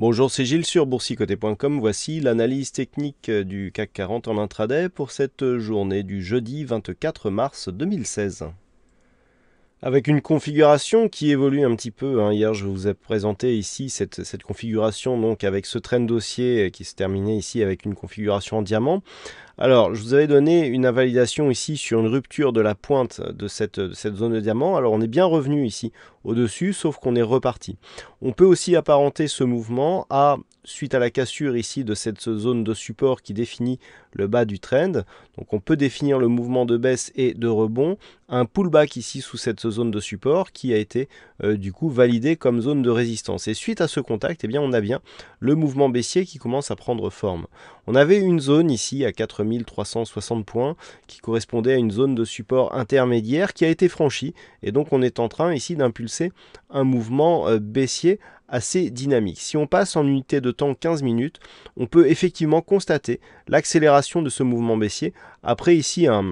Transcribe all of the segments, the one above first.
Bonjour, c'est Gilles sur boursicoté.com. Voici l'analyse technique euh, du CAC 40 en intraday pour cette journée du jeudi 24 mars 2016. Avec une configuration qui évolue un petit peu. Hein. Hier, je vous ai présenté ici cette, configuration donc avec ce train de dossier euh, qui se terminait ici avec une configuration en diamant. Alors, je vous avais donné une invalidation ici sur une rupture de la pointe de cette, zone de diamant. Alors, on est bien revenu ici au-dessus, sauf qu'on est reparti. On peut aussi apparenter ce mouvement à, suite à la cassure ici de cette zone de support qui définit le bas du trend. Donc, on peut définir le mouvement de baisse et de rebond, un pullback ici sous cette zone de support qui a été euh, du coup validé comme zone de résistance. Et suite à ce contact, eh bien, on a bien le mouvement baissier qui commence à prendre forme. On avait une zone ici à 4000 1360 points, qui correspondait à une zone de support intermédiaire qui a été franchie. Et donc on est en train ici d'impulser un mouvement euh, baissier assez dynamique. Si on passe en unité de temps 15 minutes, on peut effectivement constater l'accélération de ce mouvement baissier après ici un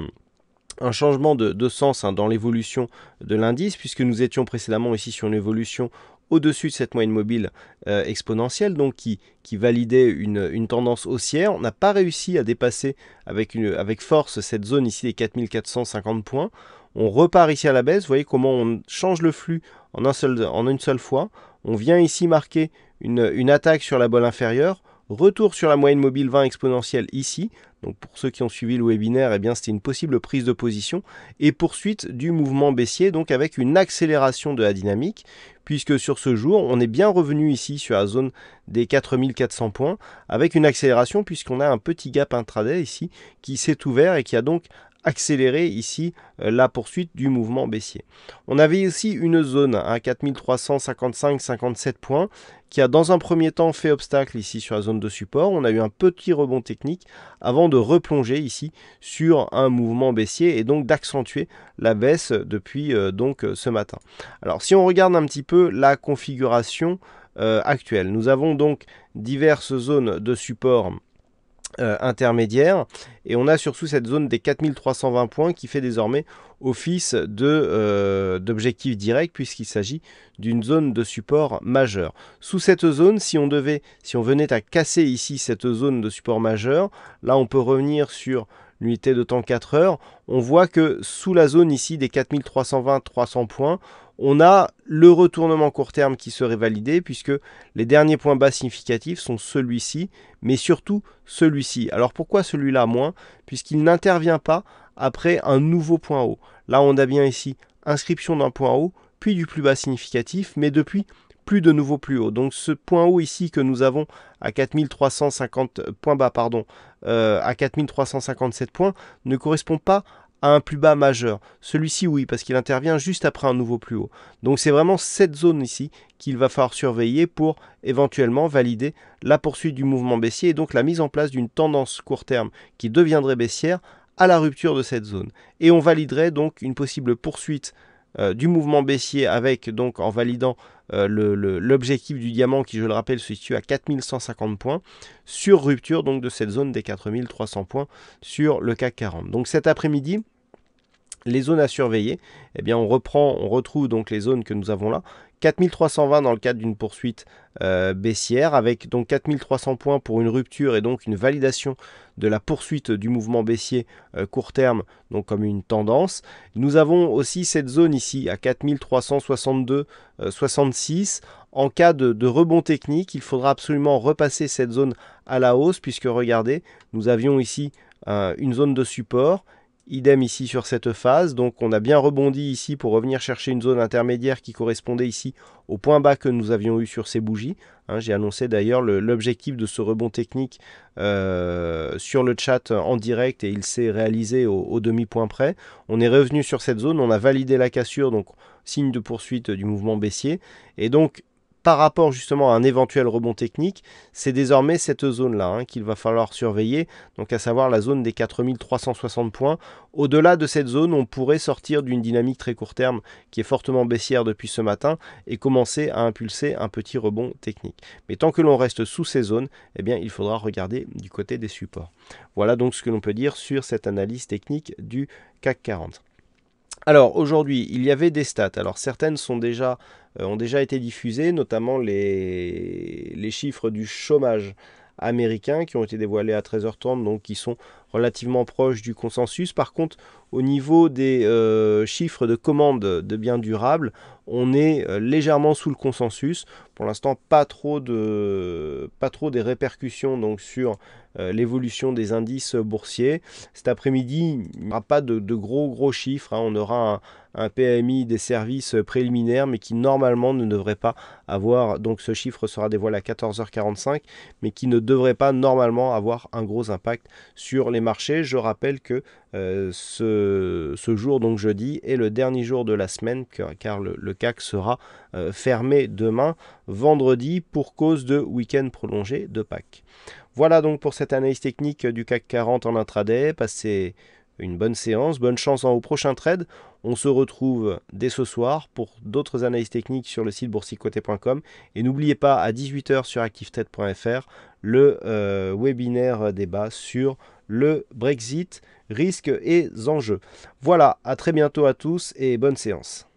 un changement de, sens hein, dans l'évolution de l'indice, puisque nous étions précédemment ici sur une évolution au-dessus de cette moyenne mobile euh, exponentielle, donc qui, validait une, tendance haussière. On n'a pas réussi à dépasser avec, une, avec force cette zone ici des 4450 points. On repart ici à la baisse. Vous voyez comment on change le flux en, en une seule fois. On vient ici marquer une, une attaque sur la bolle inférieure. Retour sur la moyenne mobile 20 exponentielle ici. Donc pour ceux qui ont suivi le webinaire, eh bien c'était une possible prise de position et poursuite du mouvement baissier donc avec une accélération de la dynamique puisque sur ce jour, on est bien revenu ici sur la zone des 4400 points avec une accélération puisqu'on a un petit gap intraday ici qui s'est ouvert et qui a donc accélérer ici euh, la poursuite du mouvement baissier. On avait ici une zone à hein, 4355-57 points qui a dans un premier temps fait obstacle ici sur la zone de support. On a eu un petit rebond technique avant de replonger ici sur un mouvement baissier et donc d'accentuer la baisse depuis euh, donc euh, ce matin. Alors si on regarde un petit peu la configuration actuelle, nous avons donc diverses zones de support euh, intermédiaire. Et on a surtout cette zone des 4320 points qui fait désormais office euh, d'objectif direct puisqu'il s'agit d'une zone de support majeur. Sous cette zone, si on devait, si on venait à casser ici cette zone de support majeur, là on peut revenir sur l'unité de temps 4 heures, on voit que sous la zone ici des 4320-300 points, on a le retournement court terme qui serait validé puisque les derniers points bas significatifs sont celui-ci, mais surtout celui-ci. Alors pourquoi celui-là moins Puisqu'il n'intervient pas après un nouveau point haut. Là, on a bien ici inscription d'un point haut, puis du plus bas significatif, mais depuis plus de nouveau plus haut. Donc ce point haut ici que nous avons à 4350 points bas, pardon, euh, à 4357 points, ne correspond pas à un plus bas majeur. Celui-ci, oui, parce qu'il intervient juste après un nouveau plus haut. Donc c'est vraiment cette zone ici qu'il va falloir surveiller pour éventuellement valider la poursuite du mouvement baissier et donc la mise en place d'une tendance court terme qui deviendrait baissière à la rupture de cette zone. Et on validerait donc une possible poursuite euh, du mouvement baissier avec donc en validant euh, l'objectif le, du diamant qui, je le rappelle, se situe à 4150 points, sur rupture donc de cette zone des 4300 points sur le CAC 40. Donc cet après-midi, les zones à surveiller, eh bien on reprend, on retrouve donc les zones que nous avons là. 4320 dans le cadre d'une poursuite euh, baissière, avec donc 4300 points pour une rupture et donc une validation de la poursuite du mouvement baissier euh, court terme, donc comme une tendance. Nous avons aussi cette zone ici à 4362-66. Euh, en cas de, rebond technique, il faudra absolument repasser cette zone à la hausse, puisque regardez, nous avions ici une zone de support Idem ici sur cette phase, donc on a bien rebondi ici pour revenir chercher une zone intermédiaire qui correspondait ici au point bas que nous avions eu sur ces bougies. Hein. J'ai annoncé d'ailleurs l'objectif de ce rebond technique euh, sur le chat en direct et il s'est réalisé au, au demi-point près. On est revenu sur cette zone, on a validé la cassure, donc signe de poursuite du mouvement baissier. Et donc par rapport justement à un éventuel rebond technique, c'est désormais cette zone-là hein, qu'il va falloir surveiller, donc à savoir la zone des 4360 points. Au-delà de cette zone, on pourrait sortir d'une dynamique très court terme qui est fortement baissière depuis ce matin et commencer à impulser un petit rebond technique. Mais tant que l'on reste sous ces zones, eh bien, il faudra regarder du côté des supports. Voilà donc ce que l'on peut dire sur cette analyse technique du CAC 40. Alors aujourd'hui, il y avait des stats. Alors certaines sont déjà, euh, ont déjà été diffusées, notamment les, les chiffres du chômage américain qui ont été dévoilés à 13h30, donc qui sont relativement proche du consensus. Par contre, au niveau des euh, chiffres de commandes de biens durables, on est euh, légèrement sous le consensus. Pour l'instant, pas trop de pas trop des répercussions donc sur euh, l'évolution des indices boursiers. Cet après-midi, il n'y aura pas de, gros gros chiffres. Hein. On aura un, un, PMI des services préliminaires, mais qui normalement ne devrait pas avoir. Donc ce chiffre sera dévoilé à 14h45, mais qui ne devrait pas normalement avoir un gros impact sur les marchés. Je rappelle que euh, ce, ce, jour, donc jeudi, est le dernier jour de la semaine car, le, CAC sera euh, fermé demain, vendredi, pour cause de week-end prolongé de Pâques. Voilà donc pour cette analyse technique du CAC 40 en intraday. Passez une bonne séance, bonne chance au prochain trade. On se retrouve dès ce soir pour d'autres analyses techniques sur le site boursicoté.com et n'oubliez pas à 18h sur activetrade.fr le euh, webinaire débat sur le Brexit, risques et enjeux. Voilà, à très bientôt à tous et bonne séance.